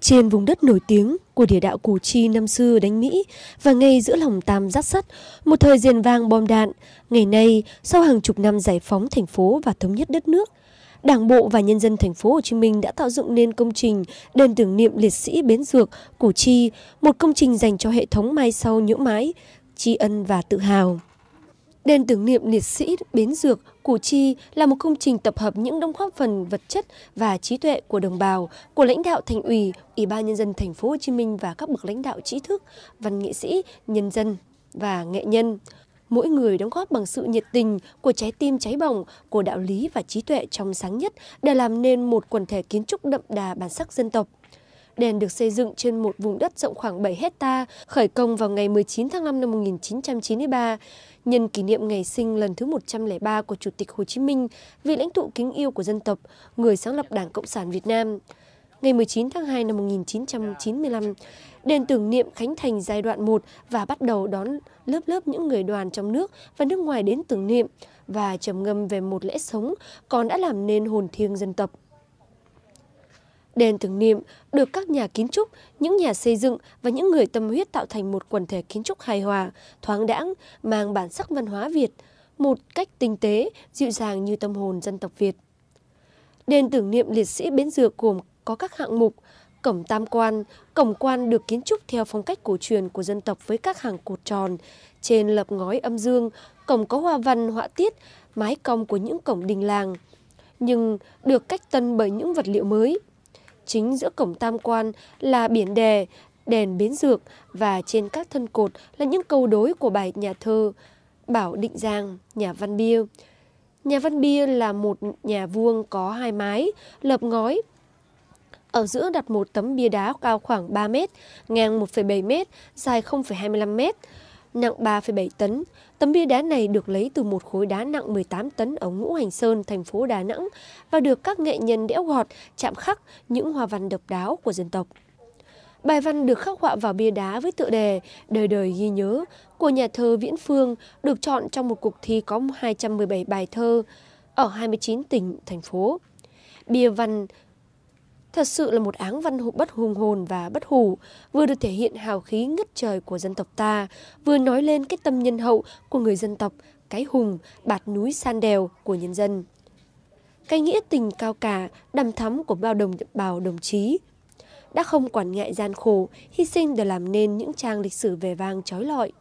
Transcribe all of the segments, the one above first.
Trên vùng đất nổi tiếng của địa đạo Củ Chi năm xưa đánh Mỹ và ngay giữa lòng tam giác sắt, một thời diền vang bom đạn, ngày nay sau hàng chục năm giải phóng thành phố và thống nhất đất nước, Đảng bộ và nhân dân thành phố Hồ Chí Minh đã tạo dựng nên công trình đền tưởng niệm liệt sĩ Bến Dược, Củ Chi, một công trình dành cho hệ thống mai sau nhũ mái, tri ân và tự hào. Đền tưởng niệm liệt sĩ Bến Dược, Củ Chi là một công trình tập hợp những đóng góp phần vật chất và trí tuệ của đồng bào, của lãnh đạo thành ủy, Ủy ban nhân dân thành phố Hồ Chí Minh và các bậc lãnh đạo trí thức, văn nghệ sĩ, nhân dân và nghệ nhân. Mỗi người đóng góp bằng sự nhiệt tình của trái tim cháy bỏng, của đạo lý và trí tuệ trong sáng nhất để làm nên một quần thể kiến trúc đậm đà bản sắc dân tộc. Đèn được xây dựng trên một vùng đất rộng khoảng 7 hecta, khởi công vào ngày 19 tháng 5 năm 1993, nhân kỷ niệm ngày sinh lần thứ 103 của Chủ tịch Hồ Chí Minh, vị lãnh tụ kính yêu của dân tộc, người sáng lập Đảng Cộng sản Việt Nam. Ngày 19 tháng 2 năm 1995, đền tưởng niệm khánh thành giai đoạn 1 và bắt đầu đón lớp lớp những người đoàn trong nước và nước ngoài đến tưởng niệm và trầm ngâm về một lễ sống còn đã làm nên hồn thiêng dân tộc. Đền tưởng niệm được các nhà kiến trúc, những nhà xây dựng và những người tâm huyết tạo thành một quần thể kiến trúc hài hòa, thoáng đãng, mang bản sắc văn hóa Việt, một cách tinh tế, dịu dàng như tâm hồn dân tộc Việt. Đền tưởng niệm liệt sĩ Bến Dược gồm có các hạng mục, cổng tam quan, cổng quan được kiến trúc theo phong cách cổ truyền của dân tộc với các hàng cột tròn, trên lập ngói âm dương, cổng có hoa văn họa tiết, mái cong của những cổng đình làng, nhưng được cách tân bởi những vật liệu mới chính giữa cổng tam quan là biển đề, đèn bến dược và trên các thân cột là những câu đối của bài nhà thơ Bảo Định Giang, nhà Văn Bia. Nhà Văn Bia là một nhà vuông có hai mái, lợp ngói. Ở giữa đặt một tấm bia đá cao khoảng 3 mét, ngang 1,7 mét, dài 0,25 mét nặng 3,7 tấn. Tấm bia đá này được lấy từ một khối đá nặng 18 tấn ở Ngũ Hành Sơn, thành phố Đà Nẵng và được các nghệ nhân đẽo gọt, chạm khắc những hoa văn độc đáo của dân tộc. Bài văn được khắc họa vào bia đá với tựa đề Đời đời ghi nhớ của nhà thơ Viễn Phương được chọn trong một cuộc thi có 217 bài thơ ở 29 tỉnh, thành phố. Bia văn Thật sự là một áng văn hụ bất hùng hồn và bất hủ, vừa được thể hiện hào khí ngất trời của dân tộc ta, vừa nói lên cái tâm nhân hậu của người dân tộc, cái hùng, bạt núi san đèo của nhân dân. Cái nghĩa tình cao cả, đầm thắm của bao đồng bào đồng chí, đã không quản ngại gian khổ, hy sinh để làm nên những trang lịch sử vẻ vang trói lọi.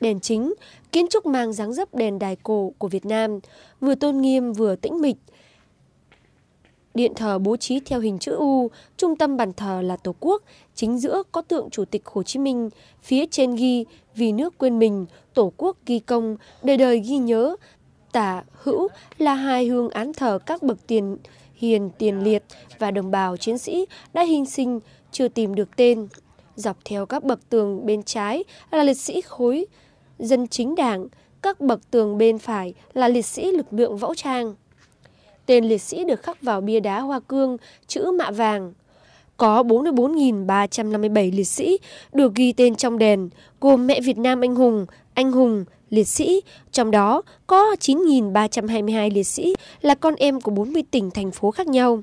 Đền chính, kiến trúc mang dáng dấp đền đài cổ của Việt Nam, vừa tôn nghiêm vừa tĩnh mịch, Điện thờ bố trí theo hình chữ U, trung tâm bàn thờ là Tổ quốc, chính giữa có tượng Chủ tịch Hồ Chí Minh, phía trên ghi Vì nước quên mình, Tổ quốc ghi công, đời đời ghi nhớ, tả, hữu là hai hương án thờ các bậc tiền hiền tiền liệt và đồng bào chiến sĩ đã hy sinh chưa tìm được tên. Dọc theo các bậc tường bên trái là liệt sĩ khối dân chính đảng, các bậc tường bên phải là liệt sĩ lực lượng võ trang. Tên liệt sĩ được khắc vào bia đá hoa cương, chữ mạ vàng. Có 44.357 liệt sĩ được ghi tên trong đèn, gồm mẹ Việt Nam anh hùng, anh hùng, liệt sĩ, trong đó có 9.322 liệt sĩ là con em của 40 tỉnh, thành phố khác nhau.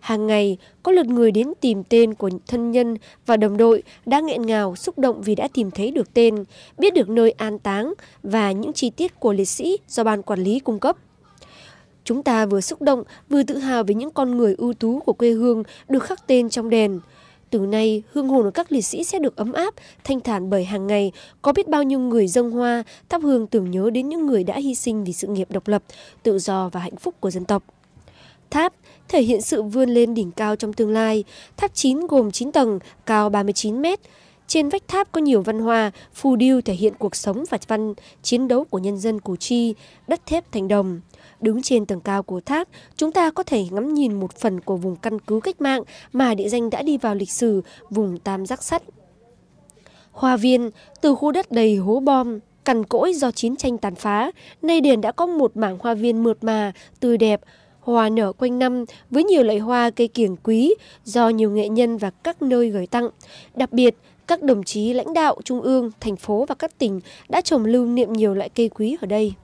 Hàng ngày, có lượt người đến tìm tên của thân nhân và đồng đội đã nghẹn ngào, xúc động vì đã tìm thấy được tên, biết được nơi an táng và những chi tiết của liệt sĩ do ban quản lý cung cấp. Chúng ta vừa xúc động, vừa tự hào về những con người ưu tú của quê hương được khắc tên trong đền Từ nay, hương hồn của các liệt sĩ sẽ được ấm áp, thanh thản bởi hàng ngày có biết bao nhiêu người dâng hoa, thắp hương tưởng nhớ đến những người đã hy sinh vì sự nghiệp độc lập, tự do và hạnh phúc của dân tộc. Tháp thể hiện sự vươn lên đỉnh cao trong tương lai. Tháp 9 gồm 9 tầng, cao 39 mét. Trên vách tháp có nhiều văn hoa, phù điêu thể hiện cuộc sống và văn chiến đấu của nhân dân Củ Chi, đất thép thành đồng. Đứng trên tầng cao của tháp, chúng ta có thể ngắm nhìn một phần của vùng căn cứ cách mạng mà địa danh đã đi vào lịch sử vùng Tam Giác Sắt. Hoa viên, từ khu đất đầy hố bom, cằn cỗi do chiến tranh tàn phá, nay đền đã có một mảng hoa viên mượt mà, tươi đẹp, hoa nở quanh năm với nhiều loại hoa cây kiểng quý do nhiều nghệ nhân và các nơi gửi tặng. Đặc biệt, các đồng chí lãnh đạo trung ương, thành phố và các tỉnh đã trồng lưu niệm nhiều loại cây quý ở đây.